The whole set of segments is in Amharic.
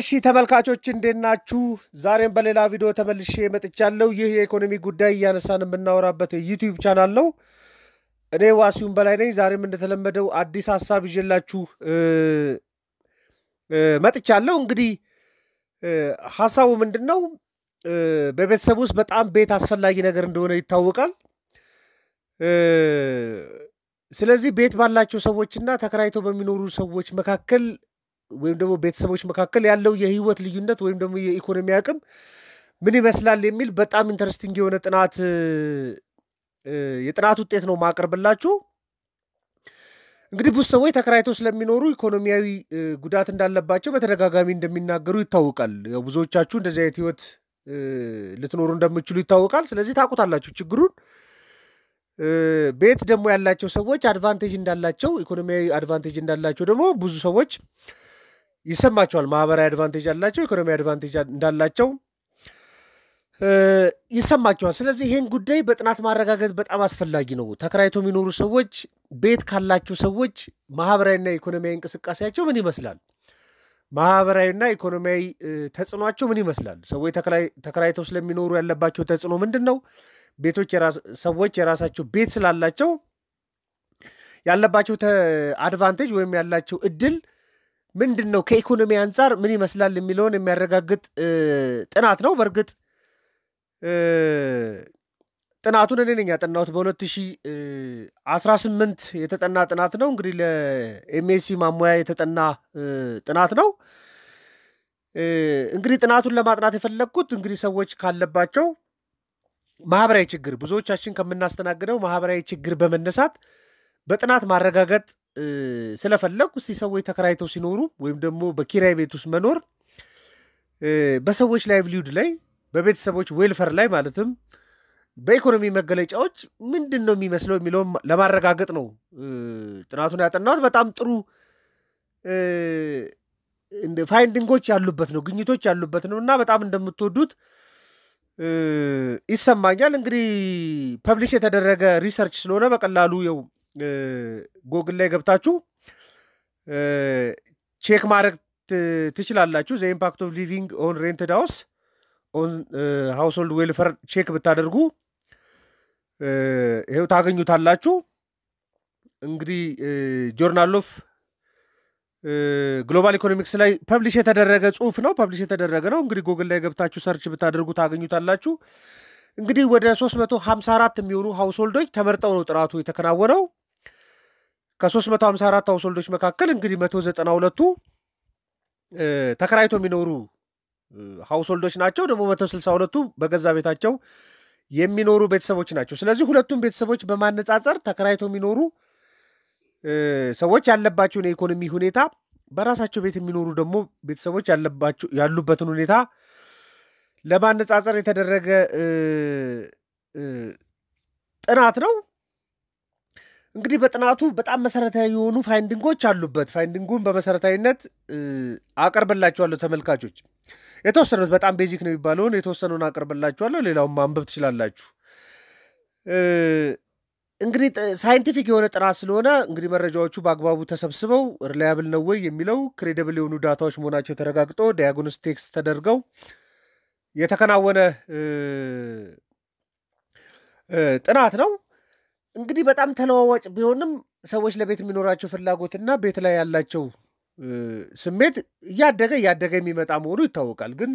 እሺ ተመልካቾች እንዴት ናችሁ? ዛሬም በሌላ ቪዲዮ ተመልሼ መጥቻለሁ። ይህ የኢኮኖሚ ጉዳይ እያነሳን የምናወራበት ዩቲዩብ ቻናል ነው። እኔ ዋሲሁን በላይ ነኝ። ዛሬም እንደተለመደው አዲስ ሀሳብ ይዤላችሁ መጥቻለሁ። እንግዲህ ሀሳቡ ምንድን ነው? በቤተሰብ ውስጥ በጣም ቤት አስፈላጊ ነገር እንደሆነ ይታወቃል። ስለዚህ ቤት ባላቸው ሰዎችና ተከራይተው በሚኖሩ ሰዎች መካከል ወይም ደግሞ ቤተሰቦች መካከል ያለው የህይወት ልዩነት ወይም ደግሞ የኢኮኖሚ አቅም ምን ይመስላል የሚል በጣም ኢንተረስቲንግ የሆነ ጥናት የጥናት ውጤት ነው ማቀርብላችሁ። እንግዲህ ብዙ ሰዎች ተከራይተው ስለሚኖሩ ኢኮኖሚያዊ ጉዳት እንዳለባቸው በተደጋጋሚ እንደሚናገሩ ይታወቃል። ያው ብዙዎቻችሁ እንደዚህ አይነት ህይወት ልትኖሩ እንደምችሉ ይታወቃል። ስለዚህ ታውቁታላችሁ ችግሩን። ቤት ደግሞ ያላቸው ሰዎች አድቫንቴጅ እንዳላቸው ኢኮኖሚያዊ አድቫንቴጅ እንዳላቸው ደግሞ ብዙ ሰዎች ይሰማቸዋል። ማህበራዊ አድቫንቴጅ አላቸው፣ ኢኮኖሚ አድቫንቴጅ እንዳላቸው ይሰማቸዋል። ስለዚህ ይህን ጉዳይ በጥናት ማረጋገጥ በጣም አስፈላጊ ነው። ተከራይቶ የሚኖሩ ሰዎች ቤት ካላቸው ሰዎች ማህበራዊና ኢኮኖሚያዊ እንቅስቃሴያቸው ምን ይመስላል? ማህበራዊና ኢኮኖሚያዊ ተጽዕኗቸው ምን ይመስላል? ሰዎች ተከራይተው ስለሚኖሩ ያለባቸው ተጽዕኖ ምንድን ነው? ቤቶች ሰዎች የራሳቸው ቤት ስላላቸው ያለባቸው አድቫንቴጅ ወይም ያላቸው እድል ምንድን ነው ከኢኮኖሚ አንጻር ምን ይመስላል የሚለውን የሚያረጋግጥ ጥናት ነው። በእርግጥ ጥናቱን እኔ ነኝ ያጠናሁት። በ2018 የተጠና ጥናት ነው። እንግዲህ ለኤምኤሲ ማሙያ የተጠና ጥናት ነው። እንግዲህ ጥናቱን ለማጥናት የፈለግኩት እንግዲህ ሰዎች ካለባቸው ማህበራዊ ችግር ብዙዎቻችን ከምናስተናግደው ማህበራዊ ችግር በመነሳት በጥናት ማረጋገጥ ስለፈለግኩ እስቲ ሰዎች ተከራይተው ሲኖሩ ወይም ደግሞ በኪራይ ቤት ውስጥ መኖር በሰዎች ላይቭሊሁድ ላይ በቤተሰቦች ዌልፈር ላይ ማለትም በኢኮኖሚ መገለጫዎች ምንድን ነው የሚመስለው የሚለውን ለማረጋገጥ ነው ጥናቱን ያጠናሁት። በጣም ጥሩ ፋይንዲንጎች ያሉበት ነው፣ ግኝቶች ያሉበት ነው እና በጣም እንደምትወዱት ይሰማኛል። እንግዲህ ፐብሊሽ የተደረገ ሪሰርች ስለሆነ በቀላሉ ጎግል ላይ ገብታችሁ ቼክ ማድረግ ትችላላችሁ። ዘ ኢምፓክት ኦፍ ሊቪንግ ኦን ሬንትድ ሃውስ ኦን ሃውስሆልድ ዌልፈር ቼክ ብታደርጉ ይሄው ታገኙታላችሁ። እንግዲህ ጆርናል ኦፍ ግሎባል ኢኮኖሚክስ ላይ ፐብሊሽ የተደረገ ጽሁፍ ነው። ፐብሊሽ የተደረገ ነው። እንግዲህ ጎግል ላይ ገብታችሁ ሰርች ብታደርጉ ታገኙታላችሁ። እንግዲህ ወደ 354 የሚሆኑ ሃውስሆልዶች ተመርጠው ነው ጥራቱ የተከናወነው። ከ354 ሀውስሆልዶች መካከል እንግዲህ 192ቱ ተከራይቶ የሚኖሩ ሀውስሆልዶች ናቸው። ደግሞ 162ቱ በገዛ ቤታቸው የሚኖሩ ቤተሰቦች ናቸው። ስለዚህ ሁለቱም ቤተሰቦች በማነጻጸር ተከራይቶ የሚኖሩ ሰዎች ያለባቸውን የኢኮኖሚ ሁኔታ በራሳቸው ቤት የሚኖሩ ደግሞ ቤተሰቦች ያሉበትን ሁኔታ ለማነጻጸር የተደረገ ጥናት ነው። እንግዲህ በጥናቱ በጣም መሰረታዊ የሆኑ ፋይንዲንጎች አሉበት። ፋይንዲንጉን በመሰረታዊነት አቀርብላችኋለሁ ተመልካቾች። የተወሰኑት በጣም ቤዚክ ነው የሚባለውን የተወሰኑን አቀርብላችኋለሁ። ሌላውን ማንበብ ትችላላችሁ። እንግዲህ ሳይንቲፊክ የሆነ ጥናት ስለሆነ እንግዲህ መረጃዎቹ በአግባቡ ተሰብስበው ሪላያብል ነው ወይ የሚለው ክሬደብል የሆኑ ዳታዎች መሆናቸው ተረጋግጦ ዳያግኖስቲክስ ተደርገው የተከናወነ ጥናት ነው። እንግዲህ በጣም ተለዋዋጭ ቢሆንም ሰዎች ለቤት የሚኖራቸው ፍላጎትና ቤት ላይ ያላቸው ስሜት እያደገ እያደገ የሚመጣ መሆኑ ይታወቃል። ግን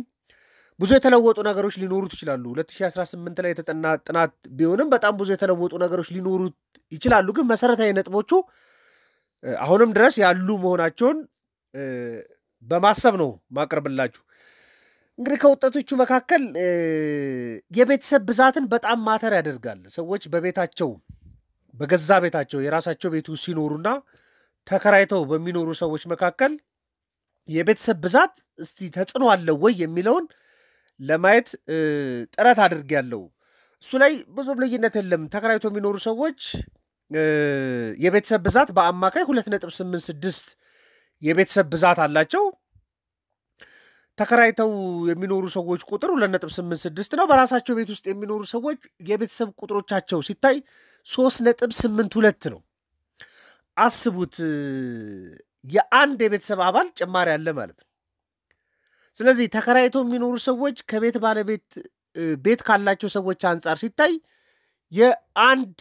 ብዙ የተለወጡ ነገሮች ሊኖሩት ይችላሉ። 2018 ላይ የተጠና ጥናት ቢሆንም በጣም ብዙ የተለወጡ ነገሮች ሊኖሩት ይችላሉ። ግን መሰረታዊ ነጥቦቹ አሁንም ድረስ ያሉ መሆናቸውን በማሰብ ነው ማቅረብላችሁ። እንግዲህ ከውጤቶቹ መካከል የቤተሰብ ብዛትን በጣም ማተር ያደርጋል። ሰዎች በቤታቸው በገዛ ቤታቸው የራሳቸው ቤቱ ሲኖሩና ተከራይተው በሚኖሩ ሰዎች መካከል የቤተሰብ ብዛት እስቲ ተጽዕኖ አለው ወይ የሚለውን ለማየት ጥረት አድርጌያለሁ። እሱ ላይ ብዙም ልዩነት የለም። ተከራይቶ የሚኖሩ ሰዎች የቤተሰብ ብዛት በአማካይ ሁለት ስድስት የቤተሰብ ብዛት አላቸው። ተከራይተው የሚኖሩ ሰዎች ቁጥር ስድስት ነው። በራሳቸው ቤት ውስጥ የሚኖሩ ሰዎች የቤተሰብ ቁጥሮቻቸው ሲታይ ሁለት ነው። አስቡት የአንድ የቤተሰብ አባል ጭማሪ አለ ማለት ነው። ስለዚህ ተከራይተው የሚኖሩ ሰዎች ከቤት ባለቤት ቤት ካላቸው ሰዎች አንጻር ሲታይ የአንድ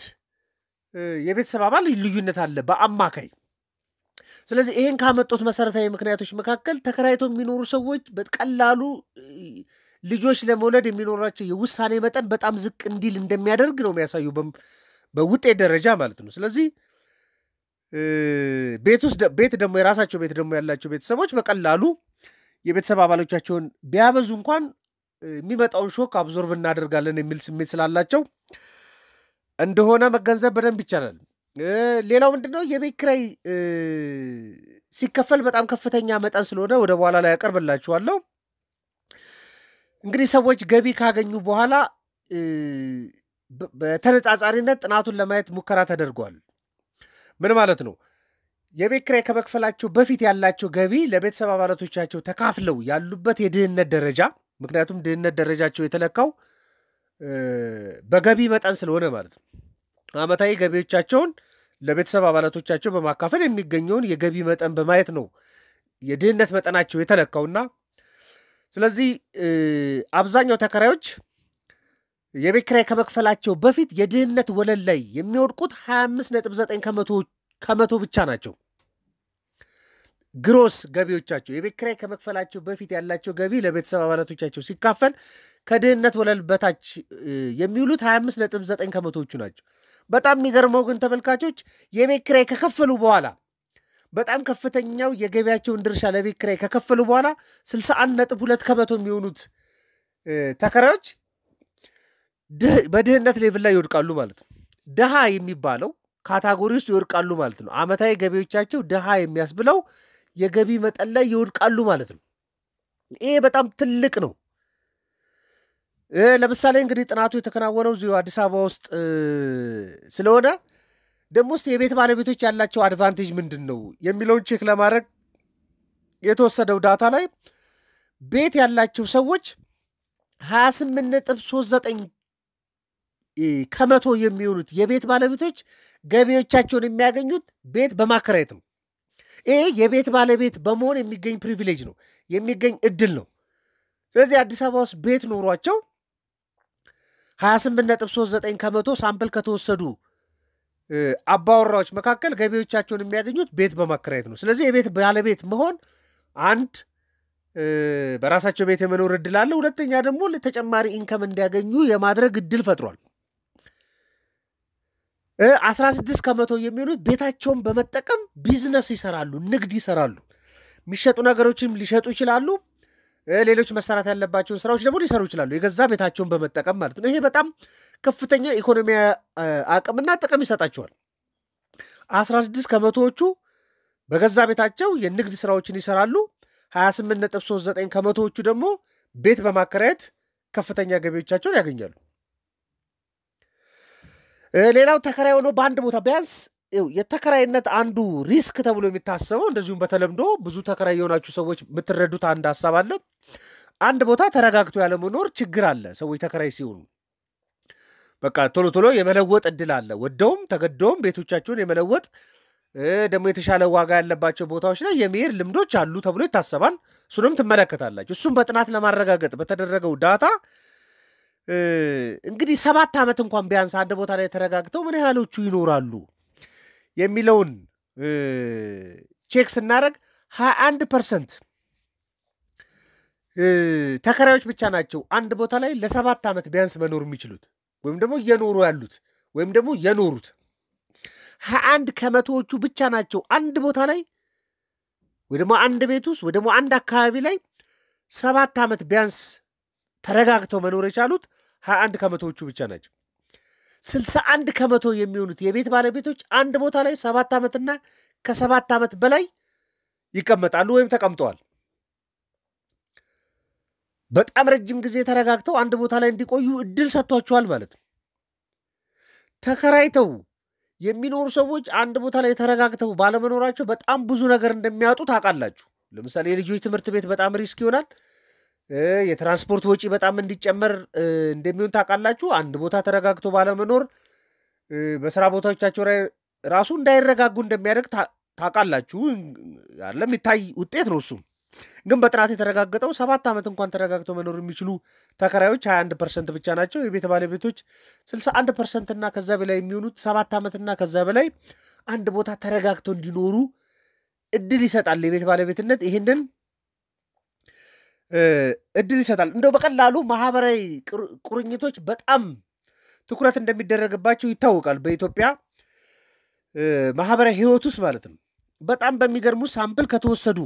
የቤተሰብ አባል ልዩነት አለ በአማካይ ስለዚህ ይህን ካመጡት መሰረታዊ ምክንያቶች መካከል ተከራይቶ የሚኖሩ ሰዎች በቀላሉ ልጆች ለመውለድ የሚኖራቸው የውሳኔ መጠን በጣም ዝቅ እንዲል እንደሚያደርግ ነው የሚያሳዩ በውጤት ደረጃ ማለት ነው። ስለዚህ ቤት ውስጥ ቤት ደግሞ የራሳቸው ቤት ደግሞ ያላቸው ቤተሰቦች በቀላሉ የቤተሰብ አባሎቻቸውን ቢያበዙ እንኳን የሚመጣውን ሾክ አብዞርቭ እናደርጋለን የሚል ስሜት ስላላቸው እንደሆነ መገንዘብ በደንብ ይቻላል። ሌላው ምንድን ነው የቤት ክራይ ሲከፈል በጣም ከፍተኛ መጠን ስለሆነ ወደ በኋላ ላይ ያቀርብላችኋለሁ። እንግዲህ ሰዎች ገቢ ካገኙ በኋላ በተነጻጻሪነት ጥናቱን ለማየት ሙከራ ተደርጓል። ምን ማለት ነው? የቤት ክራይ ከመክፈላቸው በፊት ያላቸው ገቢ ለቤተሰብ አባላቶቻቸው ተካፍለው ያሉበት የድህነት ደረጃ ምክንያቱም ድህነት ደረጃቸው የተለካው በገቢ መጠን ስለሆነ ማለት ነው። ዓመታዊ ገቢዎቻቸውን ለቤተሰብ አባላቶቻቸው በማካፈል የሚገኘውን የገቢ መጠን በማየት ነው የድህነት መጠናቸው የተለካውና ስለዚህ አብዛኛው ተከራዮች የቤት ኪራይ ከመክፈላቸው በፊት የድህነት ወለል ላይ የሚወድቁት 25.9 ከመቶ ብቻ ናቸው። ግሮስ ገቢዎቻቸው የቤት ኪራይ ከመክፈላቸው በፊት ያላቸው ገቢ ለቤተሰብ አባላቶቻቸው ሲካፈል ከድህነት ወለል በታች የሚውሉት 25.9 ከመቶዎቹ ናቸው። በጣም የሚገርመው ግን ተመልካቾች የቤት ክራይ ከከፈሉ በኋላ በጣም ከፍተኛው የገቢያቸውን ድርሻ ለቤት ክራይ ከከፈሉ በኋላ 61 ነጥብ ሁለት ከመቶ የሚሆኑት ተከራዮች በድህነት ሌቭል ላይ ይወድቃሉ ማለት ነው። ድሃ የሚባለው ካታጎሪ ውስጥ ይወድቃሉ ማለት ነው። አመታዊ ገቢዎቻቸው ድሃ የሚያስብለው የገቢ መጠን ላይ ይወድቃሉ ማለት ነው። ይሄ በጣም ትልቅ ነው። ለምሳሌ እንግዲህ ጥናቱ የተከናወነው እዚሁ አዲስ አበባ ውስጥ ስለሆነ ደግሞ ውስጥ የቤት ባለቤቶች ያላቸው አድቫንቴጅ ምንድን ነው የሚለውን ቼክ ለማድረግ የተወሰደው ዳታ ላይ ቤት ያላቸው ሰዎች ሀያ ስምንት ነጥብ ሶስት ዘጠኝ ከመቶ የሚሆኑት የቤት ባለቤቶች ገቢዎቻቸውን የሚያገኙት ቤት በማከራየት ነው። ይሄ የቤት ባለቤት በመሆን የሚገኝ ፕሪቪሌጅ ነው፣ የሚገኝ እድል ነው። ስለዚህ አዲስ አበባ ውስጥ ቤት ኖሯቸው 28.39 ከመቶ ሳምፕል ከተወሰዱ አባወራዎች መካከል ገቢዎቻቸውን የሚያገኙት ቤት በማከራየት ነው። ስለዚህ የቤት ባለቤት መሆን አንድ በራሳቸው ቤት የመኖር እድል አለ፣ ሁለተኛ ደግሞ ተጨማሪ ኢንከም እንዲያገኙ የማድረግ እድል ፈጥሯል። 16 ከመቶ የሚሆኑት ቤታቸውን በመጠቀም ቢዝነስ ይሰራሉ፣ ንግድ ይሰራሉ። የሚሸጡ ነገሮችን ሊሸጡ ይችላሉ። ሌሎች መሰራት ያለባቸውን ስራዎች ደግሞ ሊሰሩ ይችላሉ። የገዛ ቤታቸውን በመጠቀም ማለት ነው። ይሄ በጣም ከፍተኛ ኢኮኖሚ አቅምና ጥቅም ይሰጣቸዋል። አስራ ስድስት ከመቶዎቹ በገዛ ቤታቸው የንግድ ስራዎችን ይሰራሉ። 28.39 ከመቶዎቹ ደግሞ ቤት በማከራየት ከፍተኛ ገቢዎቻቸውን ያገኛሉ። ሌላው ተከራይ ሆኖ በአንድ ቦታ ቢያንስ የተከራይነት አንዱ ሪስክ ተብሎ የሚታሰበው እንደዚሁም በተለምዶ ብዙ ተከራይ የሆናችሁ ሰዎች የምትረዱት አንድ ሀሳብ አለ። አንድ ቦታ ተረጋግቶ ያለመኖር ችግር አለ። ሰዎች ተከራይ ሲሆኑ በቃ ቶሎ ቶሎ የመለወጥ እድል አለ። ወደውም ተገደውም ቤቶቻቸውን የመለወጥ ደግሞ የተሻለ ዋጋ ያለባቸው ቦታዎች ላይ የመሄድ ልምዶች አሉ ተብሎ ይታሰባል። እሱንም ትመለከታላችሁ። እሱም በጥናት ለማረጋገጥ በተደረገው ዳታ እንግዲህ ሰባት ዓመት እንኳን ቢያንስ አንድ ቦታ ላይ ተረጋግተው ምን ያህሎቹ ይኖራሉ የሚለውን ቼክ ስናደረግ ሀያ አንድ ፐርሰንት ተከራዮች ብቻ ናቸው አንድ ቦታ ላይ ለሰባት ዓመት ቢያንስ መኖር የሚችሉት ወይም ደግሞ እየኖሩ ያሉት ወይም ደግሞ የኖሩት ሀያ አንድ ከመቶዎቹ ብቻ ናቸው አንድ ቦታ ላይ ወይ ደግሞ አንድ ቤት ውስጥ ወይ ደግሞ አንድ አካባቢ ላይ ሰባት ዓመት ቢያንስ ተረጋግተው መኖር የቻሉት ሀያ አንድ ከመቶዎቹ ብቻ ናቸው። ስልሳ አንድ ከመቶ የሚሆኑት የቤት ባለቤቶች አንድ ቦታ ላይ ሰባት ዓመትና ከሰባት ዓመት በላይ ይቀመጣሉ ወይም ተቀምጠዋል። በጣም ረጅም ጊዜ ተረጋግተው አንድ ቦታ ላይ እንዲቆዩ እድል ሰጥቷቸዋል ማለት ነው። ተከራይተው የሚኖሩ ሰዎች አንድ ቦታ ላይ ተረጋግተው ባለመኖራቸው በጣም ብዙ ነገር እንደሚያወጡ ታውቃላችሁ። ለምሳሌ የልጆች ትምህርት ቤት በጣም ሪስክ ይሆናል። የትራንስፖርት ወጪ በጣም እንዲጨመር እንደሚሆን ታውቃላችሁ። አንድ ቦታ ተረጋግቶ ባለመኖር በስራ ቦታዎቻቸው ላይ ራሱ እንዳይረጋጉ እንደሚያደርግ ታውቃላችሁ። አለም ይታይ ውጤት ነው። እሱም ግን በጥናት የተረጋገጠው ሰባት ዓመት እንኳን ተረጋግቶ መኖር የሚችሉ ተከራዮች 21 ፐርሰንት ብቻ ናቸው። የቤት ባለቤቶች 61 ፐርሰንት እና ከዛ በላይ የሚሆኑት ሰባት ዓመትና ከዛ በላይ አንድ ቦታ ተረጋግቶ እንዲኖሩ እድል ይሰጣል የቤት ባለቤትነት ይህንን እድል ይሰጣል። እንደው በቀላሉ ማህበራዊ ቁርኝቶች በጣም ትኩረት እንደሚደረግባቸው ይታወቃል። በኢትዮጵያ ማህበራዊ ህይወት ውስጥ ማለት ነው። በጣም በሚገርሙ ሳምፕል ከተወሰዱ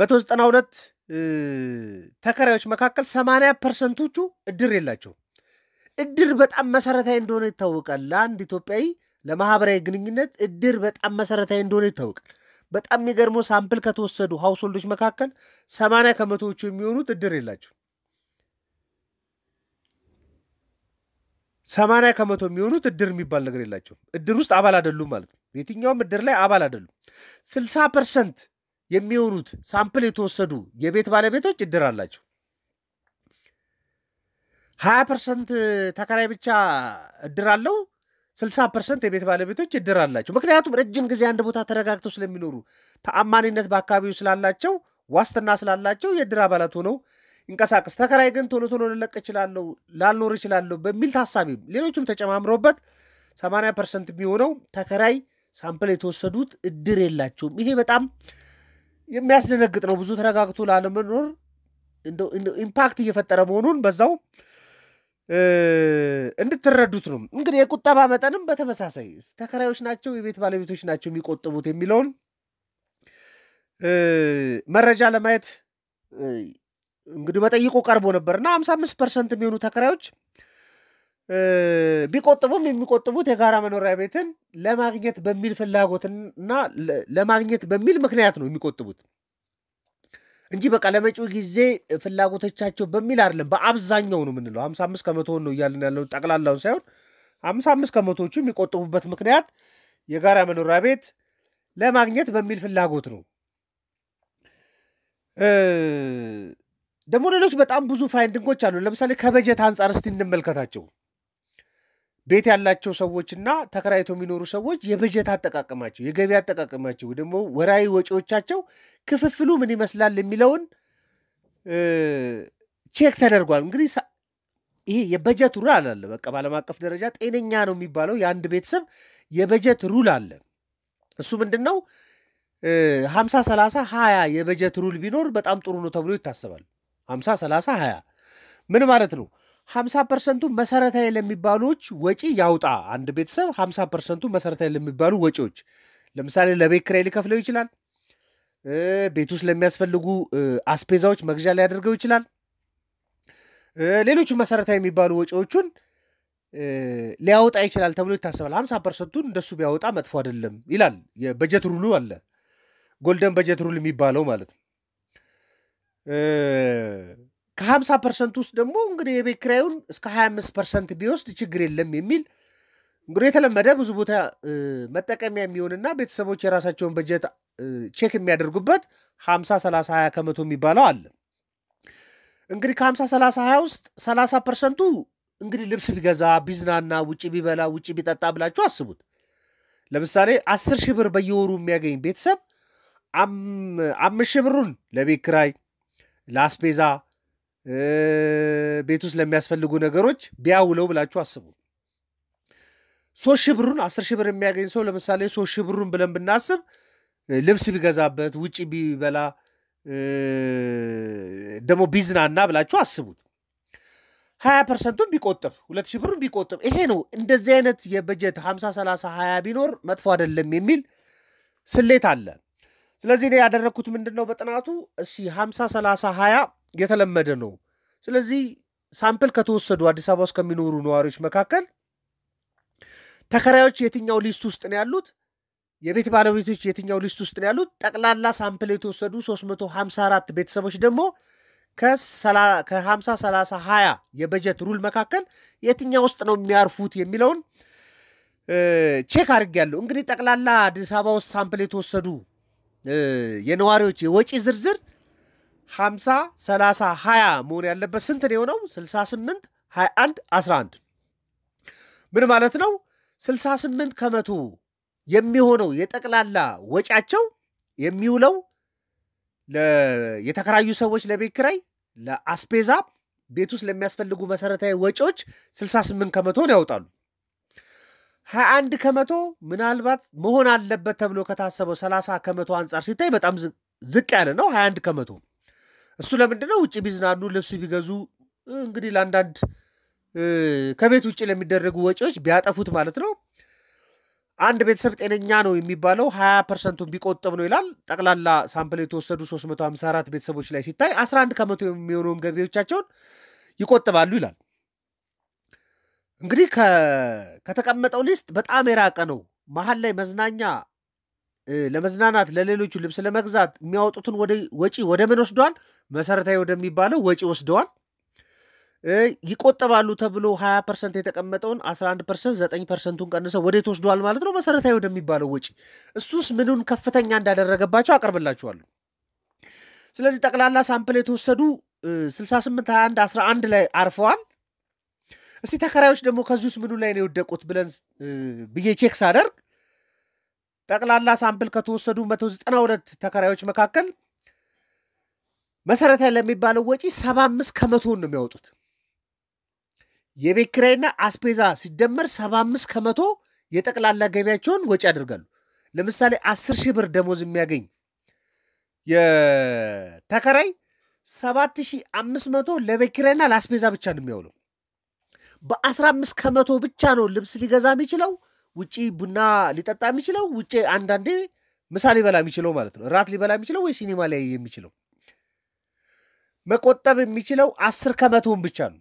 መቶ ዘጠና ሁለት ተከራዮች መካከል ሰማንያ ፐርሰንቶቹ እድር የላቸው። እድር በጣም መሰረታዊ እንደሆነ ይታወቃል። ለአንድ ኢትዮጵያዊ ለማህበራዊ ግንኙነት እድር በጣም መሰረታዊ እንደሆነ ይታወቃል። በጣም የሚገርመው ሳምፕል ከተወሰዱ ሀውስሆልዶች መካከል ሰማንያ ከመቶዎቹ የሚሆኑት እድር የላቸው። ሰማንያ ከመቶ የሚሆኑት እድር የሚባል ነገር የላቸው። እድር ውስጥ አባል አይደሉም ማለት ነው። የትኛውም እድር ላይ አባል አይደሉም። ስልሳ ፐርሰንት የሚሆኑት ሳምፕል የተወሰዱ የቤት ባለቤቶች እድር አላቸው። ሀያ ፐርሰንት ተከራይ ብቻ እድር አለው። ስልሳ ፐርሰንት የቤት ባለቤቶች እድር አላቸው። ምክንያቱም ረጅም ጊዜ አንድ ቦታ ተረጋግተው ስለሚኖሩ ተአማኒነት በአካባቢው ስላላቸው ዋስትና ስላላቸው የእድር አባላት ሆነው ይንቀሳቀስ። ተከራይ ግን ቶሎ ቶሎ ልለቅ እችላለሁ፣ ላልኖር እችላለሁ በሚል ታሳቢም ሌሎችም ተጨማምረውበት 80 ፐርሰንት የሚሆነው ተከራይ ሳምፕል የተወሰዱት እድር የላቸውም። ይሄ በጣም የሚያስደነግጥ ነው። ብዙ ተረጋግቶ ላለመኖር ኢምፓክት እየፈጠረ መሆኑን በዛው እንድትረዱት ነው። እንግዲህ የቁጠባ መጠንም በተመሳሳይ ተከራዮች ናቸው፣ የቤት ባለቤቶች ናቸው የሚቆጥቡት የሚለውን መረጃ ለማየት እንግዲህ መጠይቁ ቀርቦ ነበር እና ሀምሳ አምስት ፐርሰንት የሚሆኑ ተከራዮች ቢቆጥቡም የሚቆጥቡት የጋራ መኖሪያ ቤትን ለማግኘት በሚል ፍላጎትና ለማግኘት በሚል ምክንያት ነው የሚቆጥቡት። እንጂ በቃ ለመጪው ጊዜ ፍላጎቶቻቸው በሚል አይደለም። በአብዛኛው ነው የምንለው። ሀምሳ አምስት ከመቶውን ነው እያልን ያለው ጠቅላላውን ሳይሆን ሀምሳ አምስት ከመቶዎቹ የሚቆጥቡበት ምክንያት የጋራ መኖሪያ ቤት ለማግኘት በሚል ፍላጎት ነው። ደግሞ ሌሎች በጣም ብዙ ፋይንድንጎች አሉ። ለምሳሌ ከበጀት አንጻር እስቲ እንመልከታቸው። ቤት ያላቸው ሰዎችና ተከራይቶ የሚኖሩ ሰዎች የበጀት አጠቃቀማቸው የገቢ አጠቃቀማቸው ደግሞ ወራዊ ወጪዎቻቸው ክፍፍሉ ምን ይመስላል የሚለውን ቼክ ተደርጓል። እንግዲህ ይሄ የበጀት ሩል አላለ በቃ በዓለም አቀፍ ደረጃ ጤነኛ ነው የሚባለው የአንድ ቤተሰብ የበጀት ሩል አለ። እሱ ምንድን ነው? ሀምሳ ሰላሳ ሀያ የበጀት ሩል ቢኖር በጣም ጥሩ ነው ተብሎ ይታሰባል። ሀምሳ ሰላሳ ሀያ ምን ማለት ነው? ሀምሳ ፐርሰንቱ መሰረታዊ ለሚባሉዎች ወጪ ያውጣ። አንድ ቤተሰብ ሀምሳ ፐርሰንቱ መሰረታዊ ለሚባሉ ወጪዎች ለምሳሌ ለቤት ክራይ ሊከፍለው ይችላል። ቤት ውስጥ ለሚያስፈልጉ አስፔዛዎች መግዣ ሊያደርገው ይችላል። ሌሎቹ መሰረታዊ የሚባሉ ወጪዎቹን ሊያወጣ ይችላል ተብሎ ይታሰባል። ሀምሳ ፐርሰንቱን እንደሱ ቢያወጣ መጥፎ አይደለም ይላል። የበጀት ሩሉ አለ፣ ጎልደን በጀት ሩል የሚባለው ማለት ነው። ከሀምሳ ፐርሰንት ውስጥ ደግሞ እንግዲህ የቤት ኪራዩን እስከ 25 ፐርሰንት ቢወስድ ችግር የለም የሚል እንግዲህ የተለመደ ብዙ ቦታ መጠቀሚያ የሚሆንና ቤተሰቦች የራሳቸውን በጀት ቼክ የሚያደርጉበት ሀምሳ ሰላሳ ሀያ ከመቶ የሚባለው አለ። እንግዲህ ከ ሰላሳ ሀያ ውስጥ ሰላሳ ፐርሰንቱ እንግዲህ ልብስ ቢገዛ ቢዝናና፣ ውጭ ቢበላ፣ ውጭ ቢጠጣ ብላችሁ አስቡት። ለምሳሌ አስር ሺህ ብር በየወሩ የሚያገኝ ቤተሰብ አምስት ሺህ ብሩን ለቤት ኪራይ፣ ለአስቤዛ ቤት ውስጥ ለሚያስፈልጉ ነገሮች ቢያውለው ብላችሁ አስቡ። ሶስት ሺህ ብሩን አስር ሺህ ብር የሚያገኝ ሰው ለምሳሌ ሶስት ሺህ ብሩን ብለን ብናስብ ልብስ ቢገዛበት፣ ውጭ ቢበላ፣ ደግሞ ቢዝናና ብላችሁ አስቡት። ሀያ ፐርሰንቱን ቢቆጥብ ሁለት ሺህ ብሩን ቢቆጥብ ይሄ ነው። እንደዚህ አይነት የበጀት ሀምሳ ሰላሳ ሀያ ቢኖር መጥፎ አይደለም የሚል ስሌት አለ። ስለዚህ እኔ ያደረግኩት ምንድን ነው በጥናቱ እ ሀምሳ ሰላሳ ሀያ የተለመደ ነው። ስለዚህ ሳምፕል ከተወሰዱ አዲስ አበባ ውስጥ ከሚኖሩ ነዋሪዎች መካከል ተከራዮች የትኛው ሊስት ውስጥ ነው ያሉት፣ የቤት ባለቤቶች የትኛው ሊስት ውስጥ ነው ያሉት፣ ጠቅላላ ሳምፕል የተወሰዱ 354 ቤተሰቦች ደግሞ ከ50 30 20 የበጀት ሩል መካከል የትኛው ውስጥ ነው የሚያርፉት የሚለውን ቼክ አድርጌያለሁ። እንግዲህ ጠቅላላ አዲስ አበባ ውስጥ ሳምፕል የተወሰዱ የነዋሪዎች የወጪ ዝርዝር 50 30 20 መሆን ያለበት ስንት ነው የሆነው? 68 21 11 ምን ማለት ነው? 68 ከመቶ የሚሆነው የጠቅላላ ወጫቸው የሚውለው የተከራዩ ሰዎች ለቤት ኪራይ፣ ለአስቤዛ፣ ቤት ውስጥ ለሚያስፈልጉ መሰረታዊ ወጪዎች 68 ከመቶን ያወጣሉ። 21 ከመቶ ምናልባት መሆን አለበት ተብሎ ከታሰበው 30 ከመቶ አንጻር ሲታይ በጣም ዝቅ ያለ ነው። 21 ከመቶ እሱ ለምንድነው ውጭ ቢዝናኑ ልብስ ቢገዙ እንግዲህ ለአንዳንድ ከቤት ውጭ ለሚደረጉ ወጪዎች ቢያጠፉት ማለት ነው። አንድ ቤተሰብ ጤነኛ ነው የሚባለው ሀያ ፐርሰንቱን ቢቆጥብ ነው ይላል። ጠቅላላ ሳምፕል የተወሰዱ 354 ቤተሰቦች ላይ ሲታይ 11 ከመቶ የሚሆነውን ገቢዎቻቸውን ይቆጥባሉ ይላል። እንግዲህ ከተቀመጠው ሊስት በጣም የራቀ ነው። መሀል ላይ መዝናኛ ለመዝናናት ለሌሎቹ ልብስ ለመግዛት የሚያወጡትን ወጪ ወደ ምን ወስደዋል? መሰረታዊ ወደሚባለው ወጪ ወስደዋል። ይቆጠባሉ ተብሎ 20 ፐርሰንት የተቀመጠውን 11 ፐርሰንት 9 ፐርሰንቱን ቀንሰው ወዴት ወስደዋል ማለት ነው? መሰረታዊ ወደሚባለው ወጪ። እሱስ ምኑን ከፍተኛ እንዳደረገባቸው አቀርብላችኋለሁ። ስለዚህ ጠቅላላ ሳምፕል የተወሰዱ 68 21 11 ላይ አርፈዋል። እስቲ ተከራዮች ደግሞ ከዚህ ውስጥ ምኑ ላይ ነው የወደቁት ብለን ብዬ ቼክ ሳደርግ ጠቅላላ ሳምፕል ከተወሰዱ 192 ተከራዮች መካከል መሰረታዊ ለሚባለው ወጪ 75 ከመቶን ነው የሚያወጡት። የቤት ኪራይና አስፔዛ ሲደመር 75 ከመቶ የጠቅላላ ገቢያቸውን ወጪ ያደርጋሉ። ለምሳሌ 10 ሺህ ብር ደሞዝ የሚያገኝ የተከራይ 7500 ለቤት ኪራይና ለአስፔዛ ብቻ ነው የሚያውለው። በ15 ከመቶ ብቻ ነው ልብስ ሊገዛ የሚችለው። ውጪ ቡና ሊጠጣ የሚችለው ውጭ አንዳንዴ ምሳ ሊበላ የሚችለው ማለት ነው። እራት ሊበላ የሚችለው ወይ ሲኒማ ላይ የሚችለው መቆጠብ የሚችለው አስር ከመቶውን ብቻ ነው።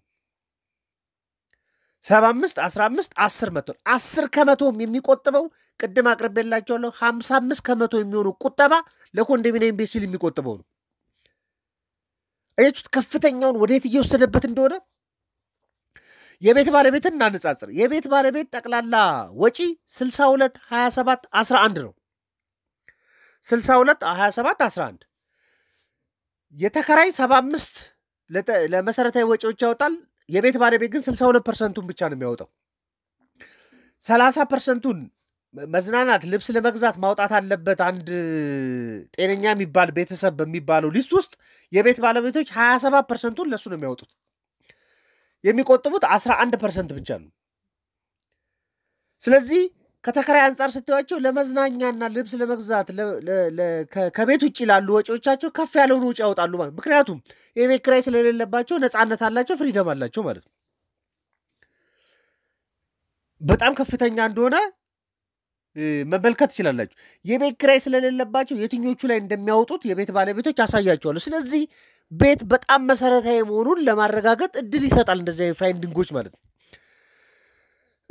ሰባ አምስት አስራ አምስት አስር መቶ አስር ከመቶም የሚቆጥበው ቅድም አቅርቤላቸዋለሁ። ሀምሳ አምስት ከመቶ የሚሆኑ ቁጠባ ለኮንዶሚኒየም ቤት ሲል የሚቆጥበው ነው። አያችሁት ከፍተኛውን ወዴት እየወሰደበት እንደሆነ የቤት ባለቤትን እናነጻጽር። የቤት ባለቤት ጠቅላላ ወጪ 62 27 11 ነው። 62 27 11 የተከራይ 75 ለመሰረታዊ ወጪዎች ያወጣል። የቤት ባለቤት ግን 62 ፐርሰንቱን ብቻ ነው የሚያወጣው። 30 ፐርሰንቱን መዝናናት፣ ልብስ ለመግዛት ማውጣት አለበት። አንድ ጤነኛ የሚባል ቤተሰብ በሚባለው ሊስት ውስጥ የቤት ባለቤቶች 27 ፐርሰንቱን ለእሱ ነው የሚያወጡት። የሚቆጥቡት 11 ፐርሰንት ብቻ ነው። ስለዚህ ከተከራይ አንጻር ስታዩቸው ለመዝናኛና ልብስ ለመግዛት ከቤት ውጭ ላሉ ወጪዎቻቸው ከፍ ያለውን ውጭ ያወጣሉ ማለት ምክንያቱም የቤት ክራይ ስለሌለባቸው ነፃነት አላቸው፣ ፍሪደም አላቸው ማለት ነው። በጣም ከፍተኛ እንደሆነ መመልከት ትችላላችሁ። የቤት ክራይ ስለሌለባቸው የትኞቹ ላይ እንደሚያወጡት የቤት ባለቤቶች ያሳያቸዋሉ። ስለዚህ ቤት በጣም መሰረታዊ መሆኑን ለማረጋገጥ እድል ይሰጣል። እንደዚህ ፋይንዲንጎች ማለት ነው።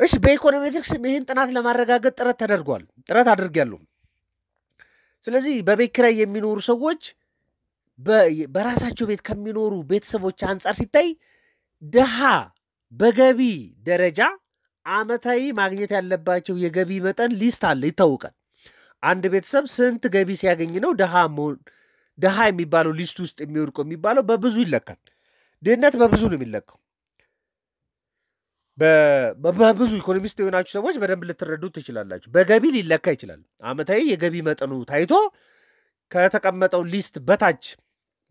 እሺ በኢኮኖሜትሪክስ ይህን ጥናት ለማረጋገጥ ጥረት ተደርጓል፣ ጥረት አድርጌያለሁ። ስለዚህ በቤት ኪራይ የሚኖሩ ሰዎች በራሳቸው ቤት ከሚኖሩ ቤተሰቦች አንጻር ሲታይ ድሃ በገቢ ደረጃ አመታዊ ማግኘት ያለባቸው የገቢ መጠን ሊስት አለ፣ ይታወቃል። አንድ ቤተሰብ ስንት ገቢ ሲያገኝ ነው ድሃ መሆን ድሃ የሚባለው ሊስት ውስጥ የሚወድቀው የሚባለው በብዙ ይለካል። ድህነት በብዙ ነው የሚለካው። በብዙ ኢኮኖሚስት የሆናችሁ ሰዎች በደንብ ልትረዱ ትችላላችሁ። በገቢ ሊለካ ይችላል። አመታዊ የገቢ መጠኑ ታይቶ ከተቀመጠው ሊስት በታች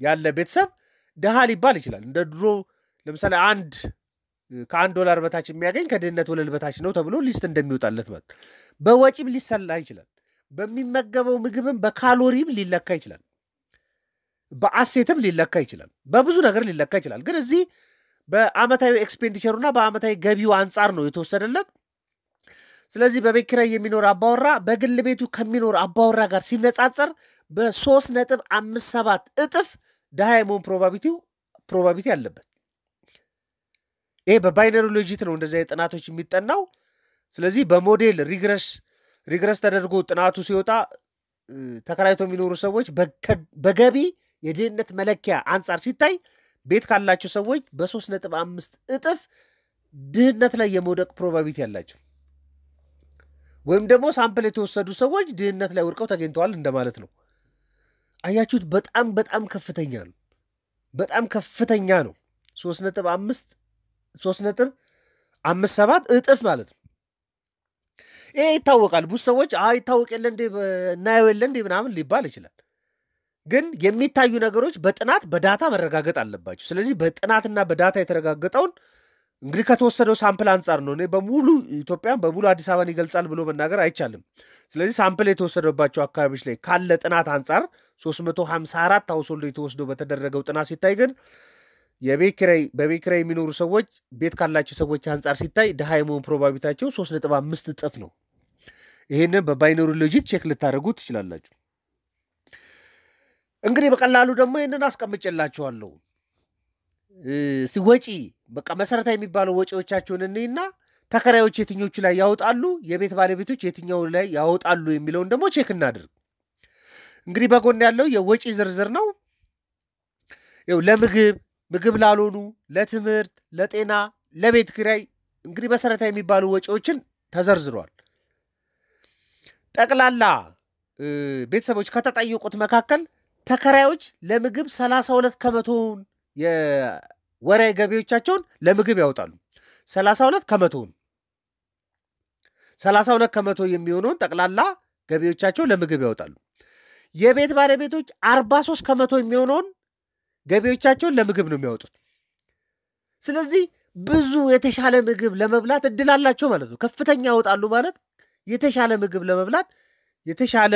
ያለ ቤተሰብ ድሃ ሊባል ይችላል። እንደ ድሮ ለምሳሌ አንድ ከአንድ ዶላር በታች የሚያገኝ ከድህነት ወለል በታች ነው ተብሎ ሊስት እንደሚወጣለት ማለት በወጪም ሊሰላ ይችላል። በሚመገበው ምግብም በካሎሪም ሊለካ ይችላል። በአሴትም ሊለካ ይችላል፣ በብዙ ነገር ሊለካ ይችላል። ግን እዚህ በአመታዊ ኤክስፔንዲቸሩና በአመታዊ ገቢው አንጻር ነው የተወሰደለት። ስለዚህ በቤት ኪራይ የሚኖር አባወራ በግል ቤቱ ከሚኖር አባወራ ጋር ሲነጻጸር በሶስት ነጥብ አምስት ሰባት እጥፍ ድሃ የመሆን ፕሮባቢቲው ፕሮባቢቲ አለበት። ይሄ በባይነሪ ሎጂት ነው እንደዚ ጥናቶች የሚጠናው። ስለዚህ በሞዴል ሪግረስ ሪግረስ ተደርጎ ጥናቱ ሲወጣ ተከራይቶ የሚኖሩ ሰዎች በገቢ የድህነት መለኪያ አንጻር ሲታይ ቤት ካላቸው ሰዎች በሶስት ነጥብ አምስት እጥፍ ድህነት ላይ የመውደቅ ፕሮባቢሊቲ ያላቸው ወይም ደግሞ ሳምፕል የተወሰዱ ሰዎች ድህነት ላይ ወድቀው ተገኝተዋል እንደማለት ነው። አያችሁት? በጣም በጣም ከፍተኛ ነው። በጣም ከፍተኛ ነው። ሶስት ነጥብ አምስት ሶስት ነጥብ አምስት ሰባት እጥፍ ማለት ነው። ይሄ ይታወቃል። ብዙ ሰዎች ይታወቅ የለ እንዴ እናየው የለ እንዴ ምናምን ሊባል ይችላል። ግን የሚታዩ ነገሮች በጥናት በዳታ መረጋገጥ አለባቸው። ስለዚህ በጥናትና በዳታ የተረጋገጠውን እንግዲህ ከተወሰደው ሳምፕል አንጻር ነው። እኔ በሙሉ ኢትዮጵያን በሙሉ አዲስ አበባን ይገልጻል ብሎ መናገር አይቻልም። ስለዚህ ሳምፕል የተወሰደባቸው አካባቢዎች ላይ ካለ ጥናት አንጻር 354 ሀውስሆልድ የተወስደው በተደረገው ጥናት ሲታይ ግን የቤት የሚኖሩ ሰዎች ቤት ካላቸው ሰዎች አንጻር ሲታይ ድሃ የመሆን ፕሮባቢታቸው 3.5 እጥፍ ነው። ይህንን በባይኖሪ ቼክ ልታደርጉ ትችላላችሁ። እንግዲህ በቀላሉ ደግሞ ይህንን አስቀምጬላችኋለሁ። እስቲ ወጪ በቃ መሰረታዊ የሚባለው ወጪዎቻችሁን እንይና ተከራዮች የትኞቹ ላይ ያወጣሉ፣ የቤት ባለቤቶች የትኛው ላይ ያወጣሉ የሚለውን ደግሞ ቼክ እናድርግ። እንግዲህ በጎን ያለው የወጪ ዝርዝር ነው። ይኸው ለምግብ ምግብ ላልሆኑ፣ ለትምህርት፣ ለጤና፣ ለቤት ክራይ እንግዲህ መሰረታዊ የሚባሉ ወጪዎችን ተዘርዝሯል። ጠቅላላ ቤተሰቦች ከተጠየቁት መካከል ተከራዮች ለምግብ 32 ከመቶውን የወራዊ ገቢዎቻቸውን ለምግብ ያወጣሉ። 32 ከመቶውን 32 ከመቶ የሚሆነውን ጠቅላላ ገቢዎቻቸው ለምግብ ያወጣሉ። የቤት ባለቤቶች 43 ከመቶ የሚሆነውን ገቢዎቻቸውን ለምግብ ነው የሚያወጡት። ስለዚህ ብዙ የተሻለ ምግብ ለመብላት እድል አላቸው ማለት ነው። ከፍተኛ ያወጣሉ ማለት የተሻለ ምግብ ለመብላት የተሻለ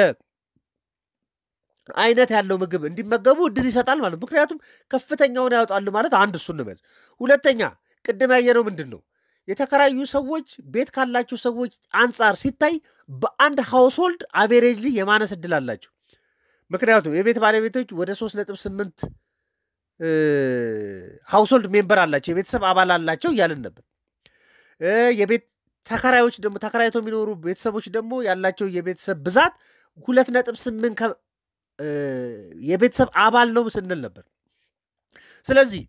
አይነት ያለው ምግብ እንዲመገቡ እድል ይሰጣል ማለት ምክንያቱም ከፍተኛውን ያወጣሉ ማለት አንድ እሱ ንበዝ። ሁለተኛ ቅድም ያየነው ምንድን ነው የተከራዩ ሰዎች ቤት ካላቸው ሰዎች አንጻር ሲታይ በአንድ ሃውስሆልድ አቬሬጅሊ የማነስ እድል አላቸው። ምክንያቱም የቤት ባለቤቶች ወደ ሶስት ነጥብ ስምንት ሃውስሆልድ ሜምበር አላቸው የቤተሰብ አባል አላቸው እያልን ነበር። የቤት ተከራዮች ደግሞ ተከራይቶ የሚኖሩ ቤተሰቦች ደግሞ ያላቸው የቤተሰብ ብዛት ሁለት ነጥብ ስምንት የቤተሰብ አባል ነው ስንል ነበር። ስለዚህ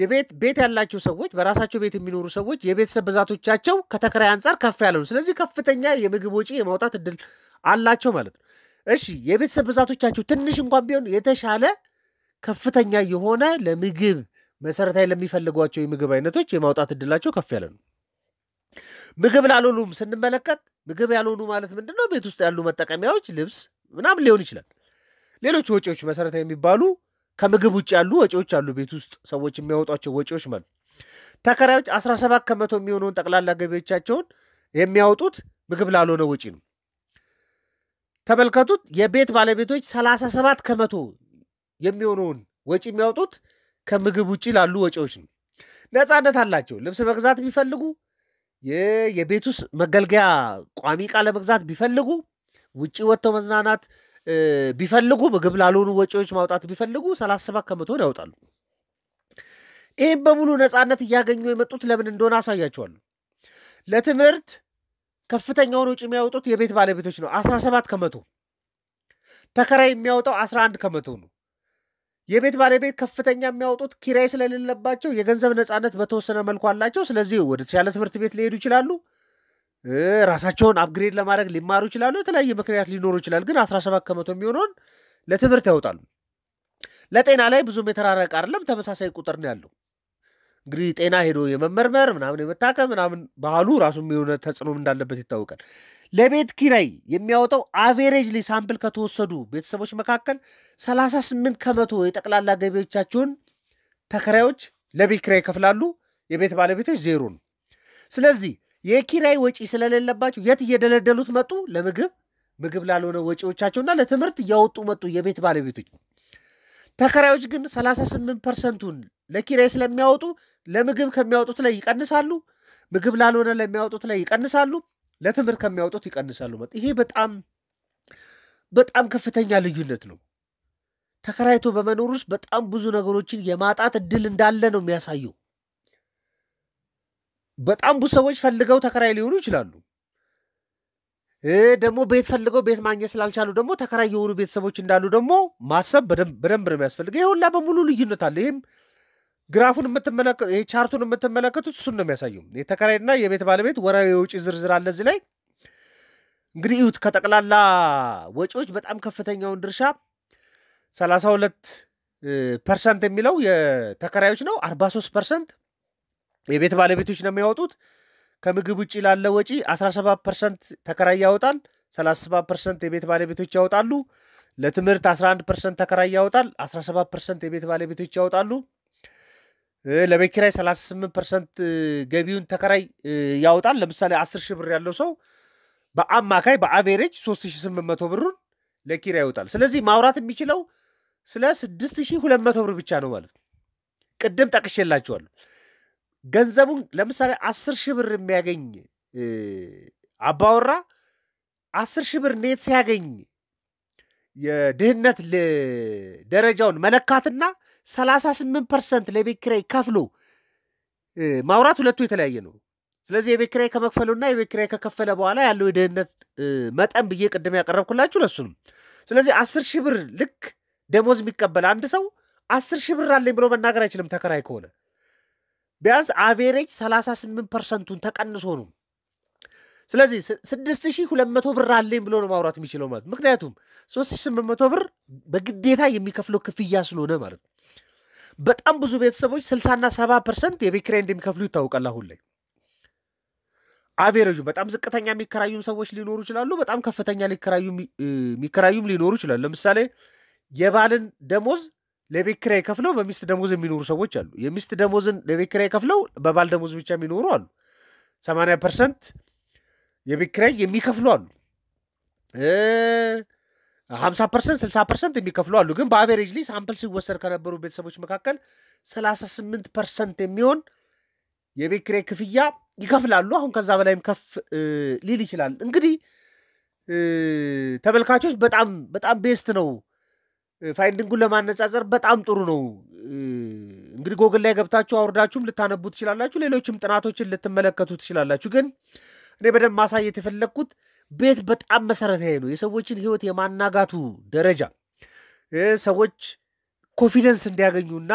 የቤት ቤት ያላቸው ሰዎች በራሳቸው ቤት የሚኖሩ ሰዎች የቤተሰብ ብዛቶቻቸው ከተከራይ አንጻር ከፍ ያለ ነው። ስለዚህ ከፍተኛ የምግብ ወጪ የማውጣት እድል አላቸው ማለት ነው። እሺ የቤተሰብ ብዛቶቻቸው ትንሽ እንኳን ቢሆን የተሻለ ከፍተኛ የሆነ ለምግብ መሰረታዊ ለሚፈልጓቸው የምግብ አይነቶች የማውጣት እድላቸው ከፍ ያለ ነው። ምግብ ላልሆኑም ስንመለከት ምግብ ያልሆኑ ማለት ምንድን ነው? ቤት ውስጥ ያሉ መጠቀሚያዎች፣ ልብስ ምናምን ሊሆን ይችላል። ሌሎች ወጪዎች መሰረታዊ የሚባሉ ከምግብ ውጭ ያሉ ወጪዎች አሉ። ቤት ውስጥ ሰዎች የሚያወጧቸው ወጪዎች ማለት ተከራዮች 17 ከመቶ የሚሆነውን ጠቅላላ ገቢዎቻቸውን የሚያወጡት ምግብ ላልሆነ ወጪ ነው። ተመልከቱት። የቤት ባለቤቶች 37 ከመቶ የሚሆነውን ወጪ የሚያወጡት ከምግብ ውጭ ላሉ ወጪዎች ነው። ነፃነት አላቸው። ልብስ መግዛት ቢፈልጉ፣ የቤት ውስጥ መገልገያ ቋሚ ዕቃ ለመግዛት ቢፈልጉ፣ ውጭ ወጥተው መዝናናት ቢፈልጉ ምግብ ላልሆኑ ወጪዎች ማውጣት ቢፈልጉ ሰላሳ ሰባት ከመቶን ያወጣሉ። ይህም በሙሉ ነፃነት እያገኙ የመጡት ለምን እንደሆነ አሳያቸዋለሁ። ለትምህርት ከፍተኛውን ውጭ የሚያወጡት የቤት ባለቤቶች ነው፣ 17 ከመቶ። ተከራይ የሚያወጣው 11 ከመቶ ነው። የቤት ባለቤት ከፍተኛ የሚያወጡት ኪራይ ስለሌለባቸው የገንዘብ ነፃነት በተወሰነ መልኩ አላቸው። ስለዚህ ወደ ተሻለ ትምህርት ቤት ሊሄዱ ይችላሉ። ራሳቸውን አፕግሬድ ለማድረግ ሊማሩ ይችላሉ። የተለያየ ምክንያት ሊኖሩ ይችላል። ግን 17 ከመቶ የሚሆነውን ለትምህርት ያወጣሉ። ለጤና ላይ ብዙም የተራረቀ አይደለም፣ ተመሳሳይ ቁጥር ነው ያለው። እንግዲህ ጤና ሄዶ የመመርመር ምናምን የመታከም ምናምን ባህሉ ራሱም የሆነ ተጽዕኖም እንዳለበት ይታወቃል። ለቤት ኪራይ የሚያወጣው አቬሬጅ ሳምፕል ከተወሰዱ ቤተሰቦች መካከል 38 ከመቶ የጠቅላላ ገቢዎቻቸውን ተከራዮች ለቤት ኪራይ ይከፍላሉ። የቤት ባለቤቶች ዜሮ ነው። ስለዚህ የኪራይ ወጪ ስለሌለባቸው የት እየደለደሉት መጡ? ለምግብ ምግብ ላልሆነ ወጪዎቻቸውና ለትምህርት እያወጡ መጡ የቤት ባለቤቶች። ተከራዮች ግን 38 ፐርሰንቱን ለኪራይ ስለሚያወጡ ለምግብ ከሚያወጡት ላይ ይቀንሳሉ፣ ምግብ ላልሆነ ለሚያወጡት ላይ ይቀንሳሉ፣ ለትምህርት ከሚያወጡት ይቀንሳሉ። ይሄ በጣም በጣም ከፍተኛ ልዩነት ነው። ተከራይቶ በመኖር ውስጥ በጣም ብዙ ነገሮችን የማጣት እድል እንዳለ ነው የሚያሳየው። በጣም ብዙ ሰዎች ፈልገው ተከራይ ሊሆኑ ይችላሉ። ደግሞ ቤት ፈልገው ቤት ማግኘት ስላልቻሉ ደግሞ ተከራይ የሆኑ ቤተሰቦች እንዳሉ ደግሞ ማሰብ በደንብ ነው የሚያስፈልገው። ይሄ ሁላ በሙሉ ልዩነት አለ። ይህም ግራፉን ይሄ ቻርቱን የምትመለከቱት እሱን ነው የሚያሳየው። የተከራይና የቤት ባለቤት ወራዊ የውጭ ዝርዝር አለ እዚህ ላይ እንግዲህ እዩት። ከጠቅላላ ወጪዎች በጣም ከፍተኛውን ድርሻ 32 ፐርሰንት የሚለው የተከራዮች ነው። 43 ፐርሰንት የቤት ባለቤቶች ነው የሚያወጡት። ከምግብ ውጭ ላለ ወጪ 17 ፐርሰንት ተከራይ ያወጣል። 37 ፐርሰንት የቤት ባለቤቶች ያወጣሉ። ለትምህርት 11 ፐርሰንት ተከራይ ያወጣል። 17 ፐርሰንት የቤት ባለቤቶች ያወጣሉ። ለቤት ኪራይ 38 ፐርሰንት ገቢውን ተከራይ ያወጣል። ለምሳሌ 10 ሺህ ብር ያለው ሰው በአማካይ በአቬሬጅ 3800 ብሩን ለኪራይ ያወጣል። ስለዚህ ማውራት የሚችለው ስለ 6200 ብር ብቻ ነው ማለት ነው። ቅድም ጠቅሼላችኋለሁ። ገንዘቡን ለምሳሌ አስር ሺህ ብር የሚያገኝ አባወራ አስር ሺህ ብር ኔት ሲያገኝ የድህነት ደረጃውን መለካትና ሰላሳ ስምንት ፐርሰንት ለቤት ኪራይ ከፍሎ ማውራት ሁለቱ የተለያየ ነው። ስለዚህ የቤት ኪራይ ከመክፈሉና የቤት ኪራይ ከከፈለ በኋላ ያለው የድህነት መጠን ብዬ ቅድም ያቀረብኩላችሁ ነው። ስለዚህ አስር ሺህ ብር ልክ ደሞዝ የሚቀበል አንድ ሰው አስር ሺህ ብር አለኝ ብሎ መናገር አይችልም ተከራይ ከሆነ ቢያንስ አቬሬጅ 38 ፐርሰንቱን ተቀንሶ ነው። ስለዚህ 6200 ብር አለኝ ብሎ ነው ማውራት የሚችለው ማለት ምክንያቱም 3800 ብር በግዴታ የሚከፍለው ክፍያ ስለሆነ ማለት ነው። በጣም ብዙ ቤተሰቦች 60ና 70 ፐርሰንት የቤት ኪራይ እንደሚከፍሉ ይታወቃል። አሁን ላይ አቬሬጁ በጣም ዝቅተኛ የሚከራዩም ሰዎች ሊኖሩ ይችላሉ። በጣም ከፍተኛ የሚከራዩም ሊኖሩ ይችላሉ። ለምሳሌ የባልን ደሞዝ ለቤት ኪራይ ከፍለው በሚስት ደሞዝ የሚኖሩ ሰዎች አሉ። የሚስት ደሞዝን ለቤት ኪራይ ከፍለው በባል ደሞዝ ብቻ የሚኖሩ አሉ። 8 ፐርሰንት የቤት የሚከፍሉ አሉ። 50 ፐርሰንት፣ 60 ፐርሰንት የሚከፍሉ አሉ። ግን በአቬሬጅ ላይ ሳምፕል ሲወሰድ ከነበሩ ቤተሰቦች መካከል 38 ፐርሰንት የሚሆን የቤት ክፍያ ይከፍላሉ። አሁን ከዛ በላይም ከፍ ሊል ይችላል። እንግዲህ ተመልካቾች በጣም በጣም ቤስት ነው። ፋይንዲንጉን ለማነጻጸር በጣም ጥሩ ነው። እንግዲህ ጎግል ላይ ገብታችሁ አውርዳችሁም ልታነቡ ትችላላችሁ፣ ሌሎችም ጥናቶችን ልትመለከቱ ትችላላችሁ። ግን እኔ በደንብ ማሳየት የፈለግኩት ቤት በጣም መሰረታዊ ነው። የሰዎችን ህይወት የማናጋቱ ደረጃ ሰዎች ኮንፊደንስ እንዲያገኙና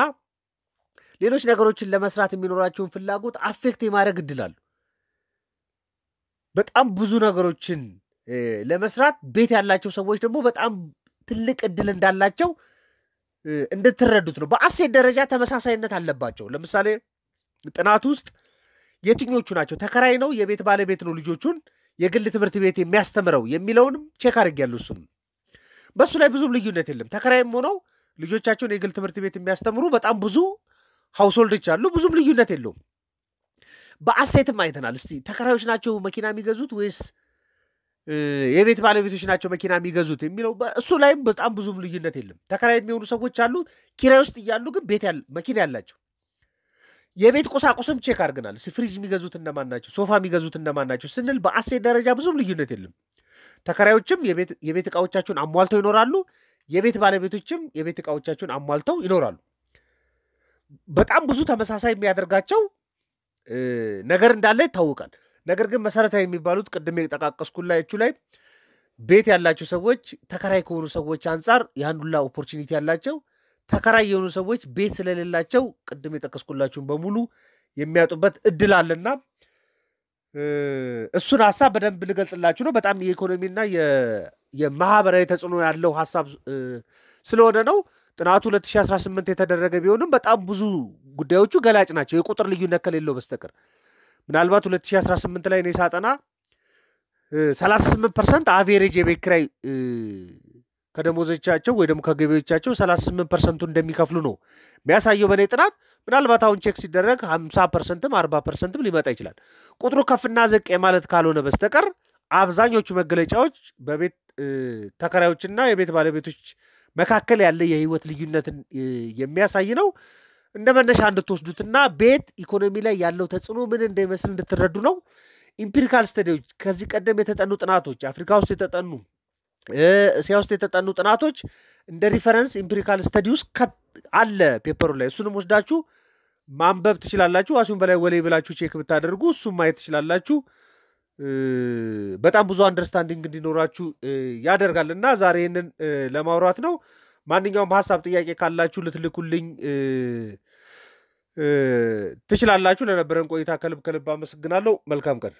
ሌሎች ነገሮችን ለመስራት የሚኖራቸውን ፍላጎት አፌክት የማድረግ እድላሉ። በጣም ብዙ ነገሮችን ለመስራት ቤት ያላቸው ሰዎች ደግሞ በጣም ትልቅ እድል እንዳላቸው እንድትረዱት ነው። በአሴት ደረጃ ተመሳሳይነት አለባቸው። ለምሳሌ ጥናት ውስጥ የትኞቹ ናቸው ተከራይ ነው፣ የቤት ባለቤት ነው፣ ልጆቹን የግል ትምህርት ቤት የሚያስተምረው የሚለውንም ቼክ አድርጌያለሁ። እሱንም በእሱ ላይ ብዙም ልዩነት የለም። ተከራይም ሆነው ልጆቻቸውን የግል ትምህርት ቤት የሚያስተምሩ በጣም ብዙ ሀውስሆልዶች አሉ። ብዙም ልዩነት የለውም። በአሴትም አይተናል። እስቲ ተከራዮች ናቸው መኪና የሚገዙት ወይስ የቤት ባለቤቶች ናቸው መኪና የሚገዙት የሚለው እሱ ላይም በጣም ብዙም ልዩነት የለም። ተከራይ የሚሆኑ ሰዎች አሉ፣ ኪራይ ውስጥ እያሉ ግን ቤት መኪና ያላቸው። የቤት ቁሳቁስም ቼክ አድርገናል። ፍሪጅ የሚገዙት እነማን ናቸው፣ ሶፋ የሚገዙት እነማን ናቸው ስንል በአሴት ደረጃ ብዙም ልዩነት የለም። ተከራዮችም የቤት እቃዎቻቸውን አሟልተው ይኖራሉ፣ የቤት ባለቤቶችም የቤት እቃዎቻቸውን አሟልተው ይኖራሉ። በጣም ብዙ ተመሳሳይ የሚያደርጋቸው ነገር እንዳለ ይታወቃል። ነገር ግን መሰረታዊ የሚባሉት ቅድም የጠቃቀስኩላችሁ ላይ ቤት ያላቸው ሰዎች ተከራይ ከሆኑ ሰዎች አንጻር የአንዱላ ኦፖርቹኒቲ ያላቸው ተከራይ የሆኑ ሰዎች ቤት ስለሌላቸው ቅድም የጠቀስኩላችሁን በሙሉ የሚያጡበት እድል አለና እሱን ሀሳብ በደንብ ልገልጽላችሁ ነው። በጣም የኢኮኖሚና የማህበራዊ ተጽዕኖ ያለው ሀሳብ ስለሆነ ነው። ጥናቱ 2018 የተደረገ ቢሆንም በጣም ብዙ ጉዳዮቹ ገላጭ ናቸው የቁጥር ልዩነት ከሌለው በስተቀር ምናልባት 2018 ላይ እኔ ሳጠና 38 ፐርሰንት አቬሬጅ የቤት ኪራይ ከደሞዞቻቸው ወይ ደግሞ ከገቢዎቻቸው 38 ፐርሰንቱ እንደሚከፍሉ ነው የሚያሳየው በእኔ ጥናት። ምናልባት አሁን ቼክ ሲደረግ 50 ፐርሰንትም 40 ፐርሰንትም ሊመጣ ይችላል። ቁጥሩ ከፍና ዝቅ ማለት ካልሆነ በስተቀር አብዛኞቹ መገለጫዎች በቤት ተከራዮችና የቤት ባለቤቶች መካከል ያለ የህይወት ልዩነትን የሚያሳይ ነው። እንደ መነሻ እንድትወስዱትና ቤት ኢኮኖሚ ላይ ያለው ተጽዕኖ ምን እንደሚመስል እንድትረዱ ነው። ኢምፒሪካል ስተዲዎች ከዚህ ቀደም የተጠኑ ጥናቶች አፍሪካ ውስጥ የተጠኑ እስያ ውስጥ የተጠኑ ጥናቶች እንደ ሪፈረንስ ኢምፒሪካል ስተዲ ውስጥ አለ ፔፐሩ ላይ እሱንም ወስዳችሁ ማንበብ ትችላላችሁ። አሲሁን በላይ ወላይ ብላችሁ ቼክ ብታደርጉ እሱም ማየት ትችላላችሁ። በጣም ብዙ አንደርስታንዲንግ እንዲኖራችሁ ያደርጋል እና ዛሬ ይህንን ለማውራት ነው። ማንኛውም ሀሳብ፣ ጥያቄ ካላችሁ ልትልኩልኝ ትችላላችሁ። ለነበረን ቆይታ ከልብ ከልብ አመሰግናለሁ። መልካም ቀን